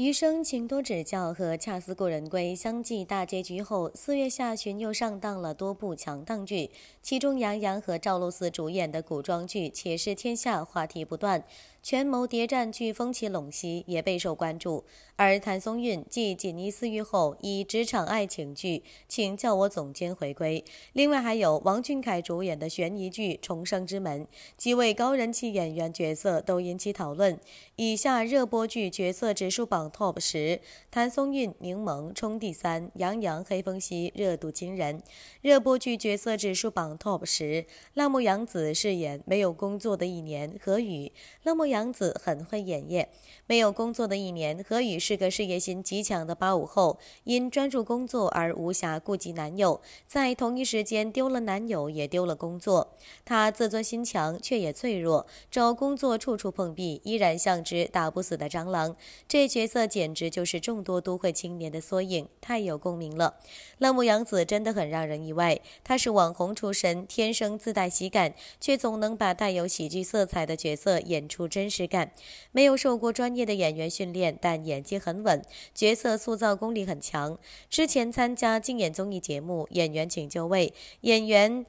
《余生，请多指教》和《恰似故人归》相继大结局后，四月下旬又上档了多部强档剧，其中杨洋和赵露思主演的古装剧《且试天下》，话题不断。权谋谍战剧《风起陇西》也备受关注，而谭松韵继《锦衣私欲》后以职场爱情剧《请叫我总监》回归。另外还有王俊凯主演的悬疑剧《重生之门》，几位高人气演员角色都引起讨论。以下热播剧角色指数榜 TOP 十：谭松韵、柠檬冲第三，杨洋、黑风息热度惊人。热播剧角色指数榜 TOP 十：辣目洋子饰演没有工作的一年何雨，辣目。杨子很会演绎。没有工作的一年，何雨是个事业心极强的八五后，因专注工作而无暇顾及男友，在同一时间丢了男友也丢了工作。她自尊心强，却也脆弱，找工作处处碰壁，依然像只打不死的蟑螂。这角色简直就是众多都会青年的缩影，太有共鸣了。冷木洋子真的很让人意外，她是网红出身，天生自带喜感，却总能把带有喜剧色彩的角色演出真。真实感，没有受过专业的演员训练，但演技很稳，角色塑造功力很强。之前参加竞演综艺节目《演员请就位》，演员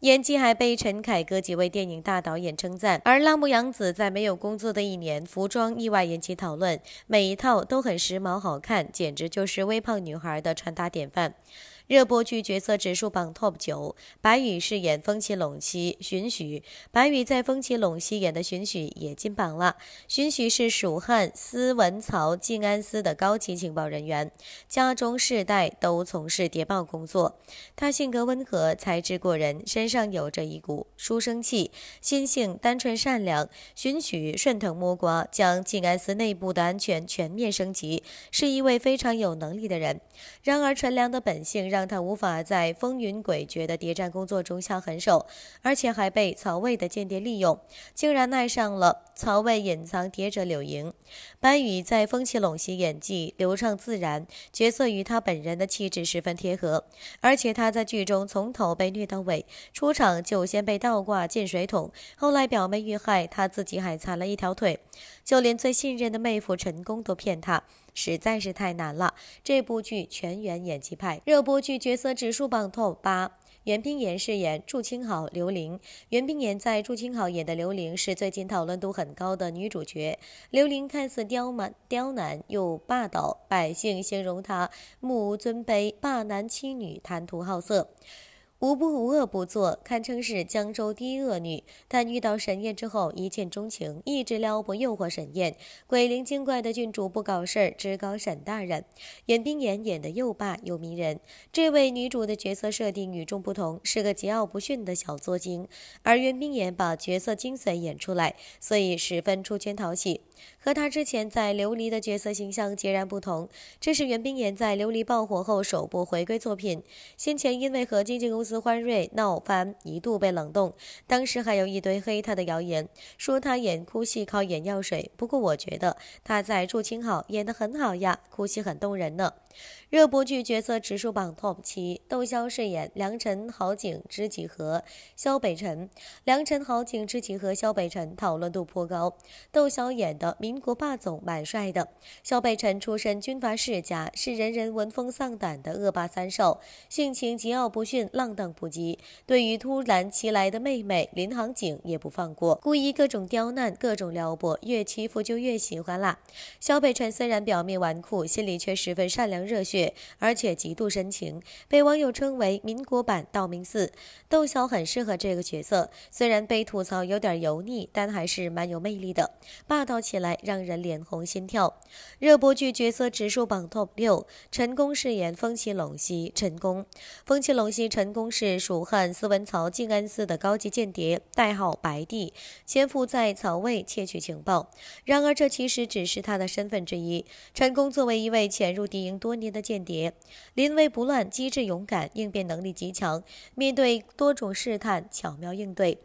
演技还被陈凯歌几位电影大导演称赞。而辣目洋子在没有工作的一年，服装意外引起讨论，每一套都很时髦好看，简直就是微胖女孩的穿搭典范。热播剧角色指数榜 TOP 九，白宇饰演《风起陇西》荀许，白宇在《风起陇西》演的荀许也进榜了。荀许是蜀汉司文曹静安司的高级情报人员，家中世代都从事谍报工作。他性格温和，才智过人，身上有着一股书生气，心性单纯善良。荀许顺藤摸瓜，将静安司内部的安全全面升级，是一位非常有能力的人。然而纯良的本性让让他无法在风云诡谲的谍战工作中下狠手，而且还被曹魏的间谍利用，竟然爱上了。曹魏隐藏谍者柳莹，白宇在《风起陇西》演技流畅自然，角色与他本人的气质十分贴合。而且他在剧中从头被虐到尾，出场就先被倒挂进水桶，后来表妹遇害，他自己还残了一条腿，就连最信任的妹夫陈功都骗他，实在是太难了。这部剧全员演技派，热播剧角色指数榜 top 八。袁冰妍饰演祝清好刘玲，袁冰妍在祝清好演的刘玲是最近讨论度很高的女主角。刘玲看似刁蛮刁难又霸道，百姓形容她目无尊卑，霸男欺女，贪图好色。无不无恶不作，堪称是江州第一恶女。但遇到沈燕之后，一见钟情，一直撩拨诱惑沈燕。鬼灵精怪的郡主不搞事儿，只搞沈大人。袁冰妍演的又霸又迷人。这位女主的角色设定与众不同，是个桀骜不驯的小作精。而袁冰妍把角色精髓演出来，所以十分出圈讨喜，和她之前在《琉璃》的角色形象截然不同。这是袁冰妍在《琉璃》爆火后首部回归作品。先前因为和经纪公司。司欢瑞闹翻，一度被冷冻。当时还有一堆黑他的谣言，说他演哭戏靠眼药水。不过我觉得他在《祝青好》演得很好呀，哭戏很动人呢。热播剧角色指数榜 TOP 七，窦骁饰演良辰好景知己和萧北辰，良辰好景知己和萧北辰讨论度颇高。窦骁演的民国霸总蛮帅的，萧北辰出身军阀世家，是人人闻风丧胆的恶霸三少，性情桀骜不驯，浪荡。不及对于突然袭来的妹妹林航景也不放过，故意各种刁难，各种撩拨，越欺负就越喜欢啦。肖北辰虽然表面纨绔，心里却十分善良热血，而且极度深情，被网友称为民国版道明寺。窦骁很适合这个角色，虽然被吐槽有点油腻，但还是蛮有魅力的，霸道起来让人脸红心跳。热播剧角色指数榜 TOP 六，陈宫饰演风起陇西，陈宫，风起陇西，陈宫。是蜀汉司文曹静安寺的高级间谍，代号白帝，潜伏在曹魏窃取情报。然而，这其实只是他的身份之一。陈功作为一位潜入敌营多年的间谍，临危不乱，机智勇敢，应变能力极强，面对多种试探，巧妙应对，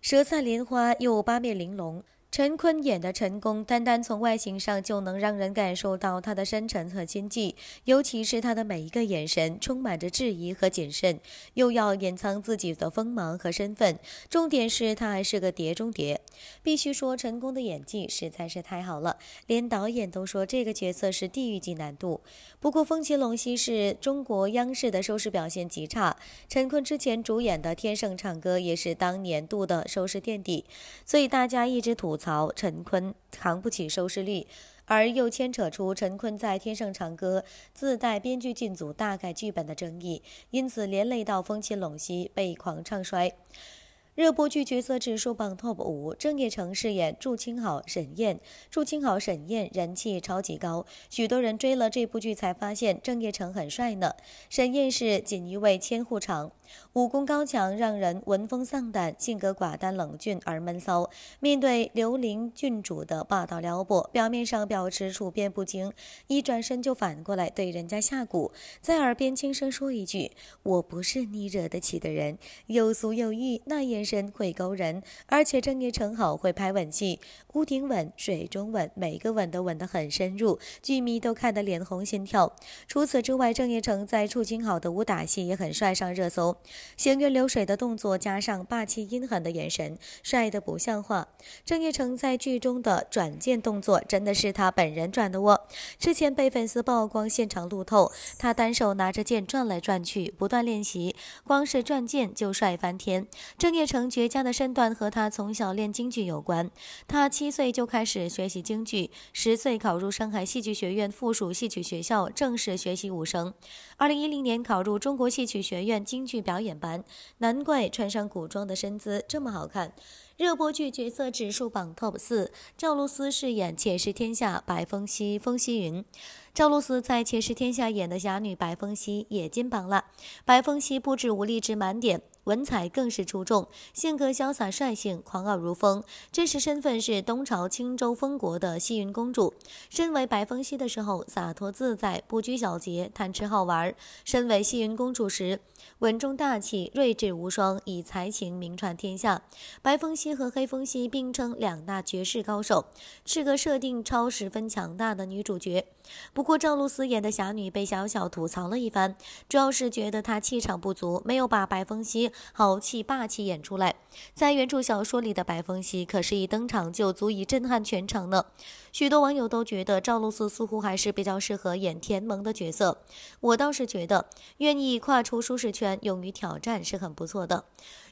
舌灿莲花又八面玲珑。陈坤演的陈宫，单单从外形上就能让人感受到他的深沉和心计，尤其是他的每一个眼神，充满着质疑和谨慎，又要掩藏自己的锋芒和身份。重点是他还是个碟中谍，必须说陈宫的演技实在是太好了，连导演都说这个角色是地狱级难度。不过《风起龙溪是中国央视的收视表现极差，陈坤之前主演的《天盛唱歌》也是当年度的收视垫底，所以大家一直吐槽。曹陈坤扛不起收视率，而又牵扯出陈坤在《天盛长歌》自带编剧进组大概剧本的争议，因此连累到风起陇西被狂唱衰。热播剧角色指数榜 TOP 五，郑业成饰演祝清好，沈燕，祝清好，沈燕人气超级高，许多人追了这部剧才发现郑业成很帅呢。沈燕是锦衣卫千户长，武功高强，让人闻风丧胆。性格寡淡冷峻而闷骚，面对刘伶郡主的霸道撩拨，表面上表持处变不惊，一转身就反过来对人家下蛊，在耳边轻声说一句：“我不是你惹得起的人。”又俗又欲，那也。身会勾人，而且郑业成好会拍吻戏，屋顶吻、水中吻，每个吻都吻得很深入，剧迷都看得脸红心跳。除此之外，郑业成在触情好的武打戏也很帅，上热搜。行云流水的动作加上霸气阴狠的眼神，帅得不像话。郑业成在剧中的转剑动作真的是他本人转的哦。之前被粉丝曝光现场路透，他单手拿着剑转来转去，不断练习，光是转剑就帅翻天。郑业成。成绝佳的身段和他从小练京剧有关。他七岁就开始学习京剧，十岁考入上海戏剧学院附属戏曲学校，正式学习武生。二零一零年考入中国戏曲学院京剧表演班，难怪穿上古装的身姿这么好看。热播剧角色指数榜 TOP 四，赵露思饰演《且试天下》白风夕、风夕云。赵露思在《且试天下》演的侠女白风夕也进榜了。白风夕不止武力值满点。文采更是出众，性格潇洒率性，狂傲如风。真实身份是东朝青州封国的西云公主。身为白风夕的时候，洒脱自在，不拘小节，贪吃好玩；身为西云公主时，稳重大气，睿智无双，以才情名传天下。白风夕和黑风夕并称两大绝世高手，是个设定超十分强大的女主角。不过赵露思演的侠女被小小吐槽了一番，主要是觉得她气场不足，没有把白风息豪气霸气演出来。在原著小说里的白风息可是一登场就足以震撼全场呢。许多网友都觉得赵露思似乎还是比较适合演甜萌的角色，我倒是觉得愿意跨出舒适圈，勇于挑战是很不错的。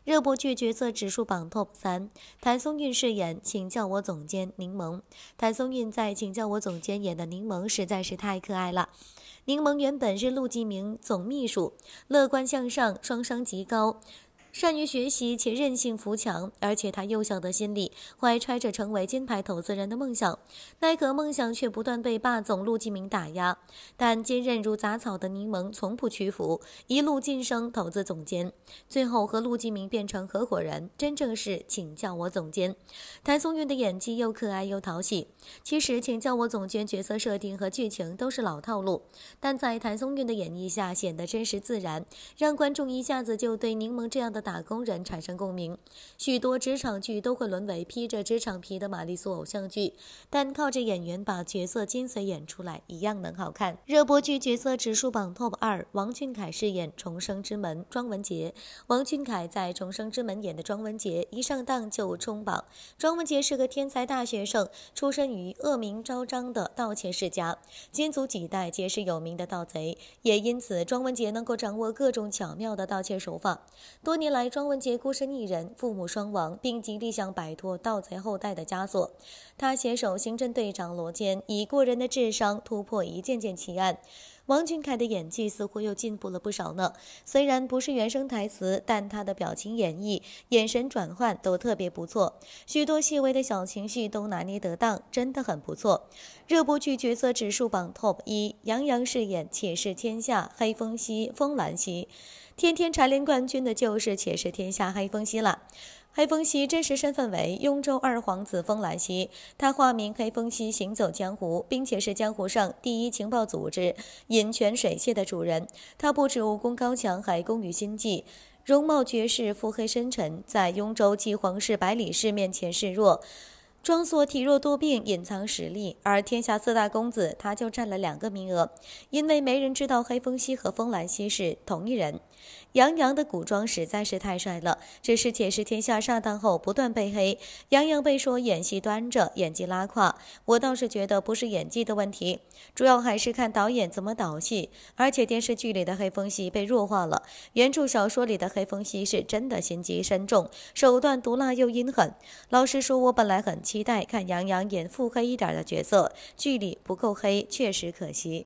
热播剧角色指数榜 TOP 三，谭松韵饰演《请叫我总监》柠檬。谭松韵在《请叫我总监》演的柠檬实在是太可爱了。柠檬原本是陆继明总秘书，乐观向上，双商极高。善于学习且任性扶强，而且他幼小的心里怀揣着成为金牌投资人的梦想。奈何梦想却不断被霸总陆继明打压，但坚韧如杂草的柠檬从不屈服，一路晋升投资总监，最后和陆继明变成合伙人。真正是请叫我总监。谭松韵的演技又可爱又讨喜，其实请叫我总监角色设定和剧情都是老套路，但在谭松韵的演绎下显得真实自然，让观众一下子就对柠檬这样的。打工人产生共鸣，许多职场剧都会沦为披着职场皮的玛丽苏偶像剧，但靠着演员把角色精髓演出来，一样能好看。热播剧角色指数榜 TOP 二，王俊凯饰演《重生之门》庄文杰。王俊凯在《重生之门》演的庄文杰，一上档就冲榜。庄文杰是个天才大学生，出身于恶名昭彰的盗窃世家，金族几代皆是有名的盗贼，也因此庄文杰能够掌握各种巧妙的盗窃手法，多年。来，庄文杰孤身一人，父母双亡，并极力想摆脱盗贼后代的枷锁。他携手刑侦队长罗坚，以过人的智商突破一件件奇案。王俊凯的演技似乎又进步了不少呢。虽然不是原声台词，但他的表情演绎、眼神转换都特别不错，许多细微的小情绪都拿捏得当，真的很不错。热播剧角色指数榜 TOP 一，杨洋饰演《且试天下》黑风息、风兰兮，天天蝉联冠军的就是《且试天下》黑风息了。黑风息真实身份为雍州二皇子风兰息，他化名黑风息行走江湖，并且是江湖上第一情报组织饮泉水榭的主人。他不止武功高强，还工于心计，容貌绝世，腹黑深沉。在雍州继皇室百里氏面前示弱，装作体弱多病，隐藏实力。而天下四大公子，他就占了两个名额，因为没人知道黑风息和风兰息是同一人。杨洋的古装实在是太帅了，只是《且是天下》上档后不断被黑，杨洋被说演戏端着，演技拉胯。我倒是觉得不是演技的问题，主要还是看导演怎么导戏。而且电视剧里的黑风系被弱化了，原著小说里的黑风系是真的心机深重，手段毒辣又阴狠。老实说，我本来很期待看杨洋演腹黑一点的角色，剧里不够黑，确实可惜。